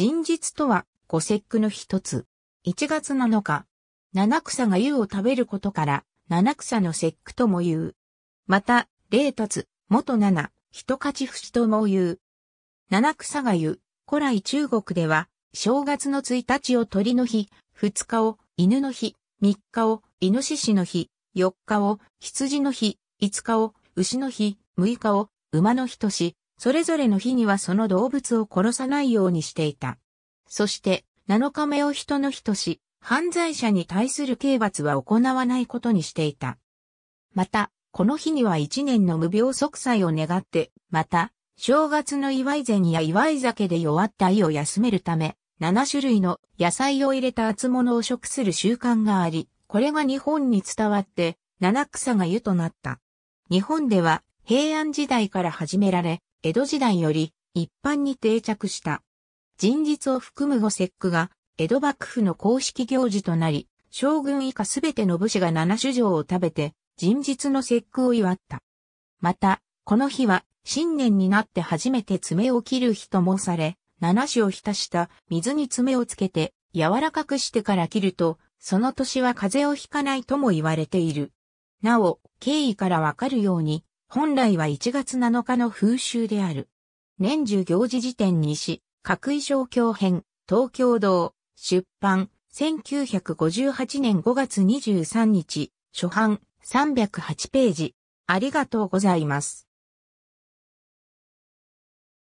人実とは五節句の一つ。1月7日、七草が湯を食べることから七草の節句とも言う。また、霊達、元七、人勝ち節とも言う。七草が湯、古来中国では、正月の1日を鳥の日、2日を犬の日、3日を猪のの日、4日を羊の日、5日を牛の日、6日を馬の日とし、それぞれの日にはその動物を殺さないようにしていた。そして、7日目を人の日とし、犯罪者に対する刑罰は行わないことにしていた。また、この日には一年の無病息災を願って、また、正月の祝い膳や祝い酒で弱った胃を休めるため、7種類の野菜を入れた厚物を食する習慣があり、これが日本に伝わって、七草が湯となった。日本では、平安時代から始められ、江戸時代より一般に定着した。人日を含む五節句が、江戸幕府の公式行事となり、将軍以下すべての武士が七種状を食べて、人日の節句を祝った。また、この日は、新年になって初めて爪を切る日と申され、七種を浸した水に爪をつけて、柔らかくしてから切ると、その年は風邪をひかないとも言われている。なお、経緯からわかるように、本来は1月7日の風習である。年中行事辞典にし、各衣装教編、東京堂、出版、1958年5月23日、初版、308ページ。ありがとうございます。